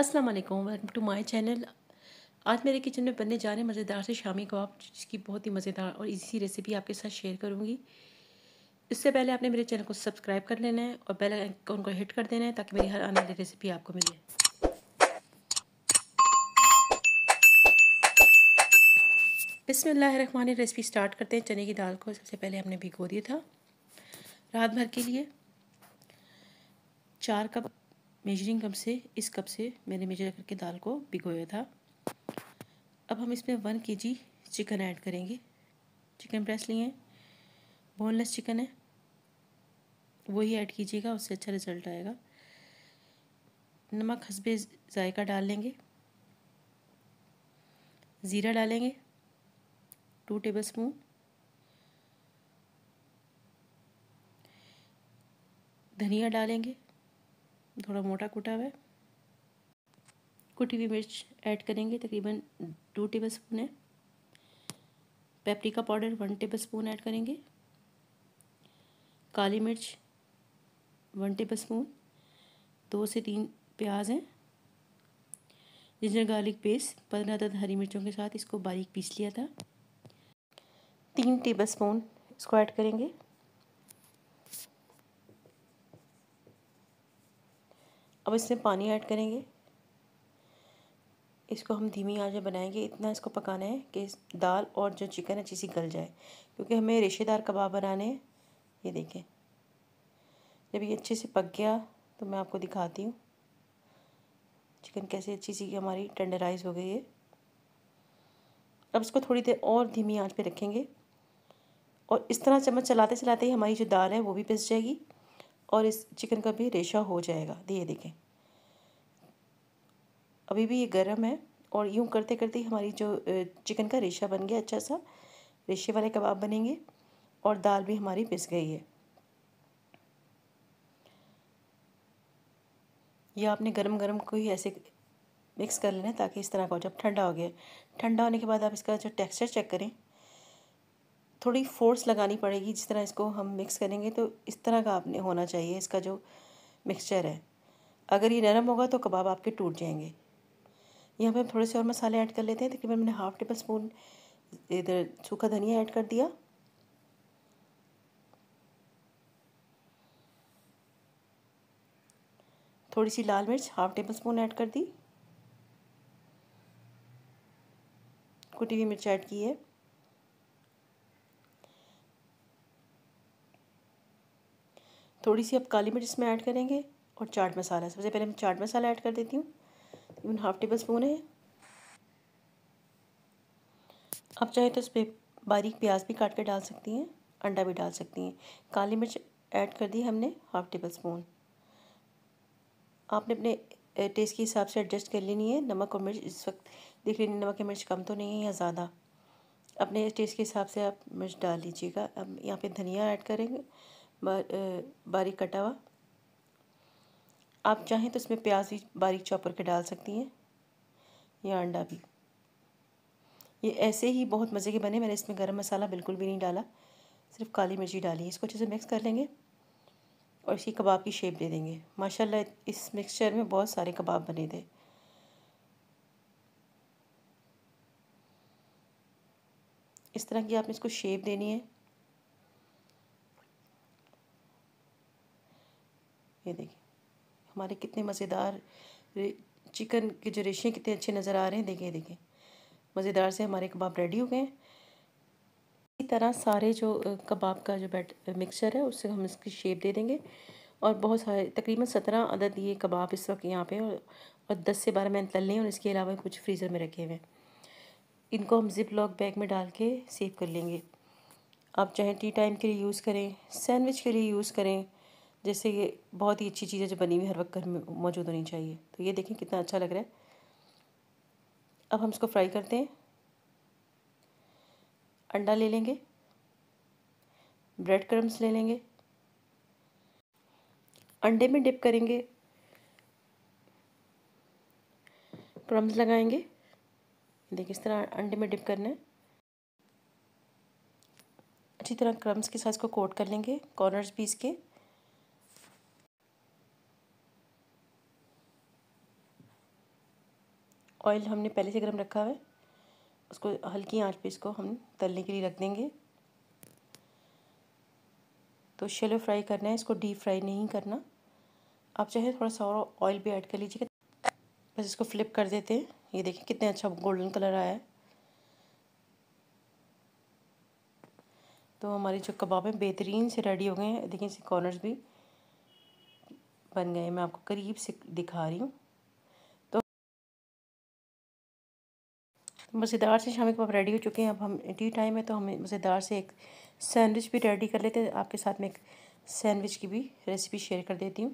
अस्सलाम वालेकुम welcome to my channel आज मेरे किचन में बनने जा रहे हैं मज़ेदार से शामी कबाब जिसकी बहुत ही मज़ेदार और इजी रेसिपी आपके साथ शेयर करूँगी इससे पहले आपने मेरे चैनल को सब्सक्राइब कर लेना है और बेल आइकन को हिट कर देना है ताकि मेरी हर आने वाली रेसिपी आपको मिले बिसमान रेसिपी स्टार्ट करते हैं चने की दाल को सबसे पहले हमने भिगो दिया था रात भर के लिए चार कप मेजरिंग कप से इस कप से मैंने मेजर करके दाल को भिगोया था अब हम इसमें one K G chicken add करेंगे चिकन प्रेस लिए बोनलेस चिकन है वही ऐड कीजिएगा उससे अच्छा रिज़ल्ट आएगा नमक हसबे ज़ायका डाल लेंगे ज़ीरा डालेंगे टू टेबल स्पून धनिया डालेंगे थोड़ा मोटा कुटा हुआ है कुटी हुई मिर्च ऐड करेंगे तकरीबन टू टेबल स्पून है paprika powder one tablespoon add करेंगे काली मिर्च वन टेबल स्पून दो से तीन प्याज हैं जिंजर गार्लिक पेस्ट पंद्रह अदद हरी मिर्चों के साथ इसको बारीक पीस लिया था तीन टेबल स्पून इसको ऐड करेंगे अब इसमें पानी ऐड करेंगे इसको हम धीमी आँच में बनाएंगे इतना इसको पकाना है कि दाल और जो चिकन अच्छी सी गल जाए क्योंकि हमें रेशेदार कबाब बनाने हैं ये देखें जब ये अच्छे से पक गया तो मैं आपको दिखाती हूँ चिकन कैसे अच्छी सी हमारी टेंडराइज हो गई है अब इसको थोड़ी देर और धीमी आंच पे रखेंगे और इस तरह चम्मच चलाते चलाते ही हमारी जो दाल है वो भी पिस जाएगी और इस चिकन का भी रेशा हो जाएगा ये देखें अभी भी ये गर्म है और यूँ करते करते हमारी जो चिकन का रेशा बन गया अच्छा सा रेशे वाले कबाब बनेंगे और दाल भी हमारी पिस गई है या आपने गरम गरम को ही ऐसे मिक्स कर लेना ताकि इस तरह का हो जब ठंडा हो गया ठंडा होने के बाद आप इसका जो टेक्सचर चेक करें थोड़ी फोर्स लगानी पड़ेगी जिस तरह इसको हम मिक्स करेंगे तो इस तरह का आपने होना चाहिए इसका जो मिक्सचर है अगर ये नरम होगा तो कबाब आपके टूट जाएंगे यहाँ पे हम थोड़े से और मसाले ऐड कर लेते हैं तकरीबन मैंने हाफ़ टेबल स्पून इधर सूखा धनिया ऐड कर दिया थोड़ी सी लाल मिर्च हाफ़ टेबल स्पून ऐड कर दी कुटी हुई मिर्च ऐड की है थोड़ी सी अब काली मिर्च इसमें ऐड करेंगे और चाट मसाला सबसे पहले मैं चाट मसाला ऐड कर देती हूँ तकरीबन हाफ़ टेबल स्पून है आप चाहे तो इस पर बारीक प्याज भी काट कर डाल सकती हैं अंडा भी डाल सकती हैं काली मिर्च ऐड कर दी हमने हाफ़ टेबल स्पून आपने अपने टेस्ट के हिसाब से एडजस्ट कर लेनी है नमक और मिर्च इस वक्त देख लेनी नमक या मिर्च कम तो नहीं है या ज़्यादा अपने टेस्ट के हिसाब से आप मिर्च डाल लीजिएगा अब यहाँ पे धनिया ऐड करेंगे बारीक कटा हुआ आप चाहें तो इसमें प्याज भी बारीक चॉपर के डाल सकती हैं या अंडा भी ये ऐसे ही बहुत मज़े के बने मैंने इसमें गरम मसाला बिल्कुल भी नहीं डाला सिर्फ काली मिर्ची डाली इसको अच्छे से मिक्स कर लेंगे और इसी कबाब की शेप दे देंगे माशाल्लाह इस मिक्सचर में बहुत सारे कबाब बने थे इस तरह की आपने इसको शेप देनी है हमारे कितने मज़ेदार चिकन के जो रेशे कितने अच्छे नज़र आ रहे हैं देखें देखें मज़ेदार से हमारे कबाब रेडी हो गए इसी तरह सारे जो कबाब का जो बैट मिक्सचर है उससे हम इसकी शेप दे देंगे और बहुत सारे तकरीबन सत्रह अदद ये कबाब इस वक्त यहाँ पे और, और दस से बारह मैंने लें और इसके अलावा कुछ फ्रीज़र में रखे हुए हैं इनको हम जिप लॉक बैग में डाल के सेव कर लेंगे आप चाहे टी टाइम के लिए यूज़ करें सैंडविच के लिए यूज़ करें जैसे ये बहुत ही अच्छी चीज़ें जो बनी हुई हर वक्त घर में मौजूद होनी चाहिए तो ये देखें कितना अच्छा लग रहा है अब हम इसको फ्राई करते हैं अंडा ले लेंगे ब्रेड क्रम्स ले लेंगे अंडे में डिप करेंगे क्रम्स लगाएंगे देखिए इस तरह अंडे में डिप करना है अच्छी तरह क्रम्स के साथ इसको कोट कर लेंगे कॉर्नर्स पीस के ऑयल हमने पहले से गर्म रखा है उसको हल्की आंच पे इसको हम तलने के लिए रख देंगे तो शेलो फ्राई करना है इसको डीप फ्राई नहीं करना आप चाहे थोड़ा सा और ऑयल भी ऐड कर लीजिएगा बस इसको फ्लिप कर देते हैं ये देखिए कितना अच्छा गोल्डन कलर आया है तो हमारे जो कबाब हैं बेहतरीन से रेडी हो गए हैं देखिए इसके कॉर्नर्स भी बन गए मैं आपको करीब से दिखा रही हूँ मज़ेदार से शाम शामी कबाब रेडी हो चुके हैं अब हम टी टाइम है तो हम मज़ेदार से एक सैंडविच भी रेडी कर लेते हैं आपके साथ में एक सैंडविच की भी रेसिपी शेयर कर देती हूँ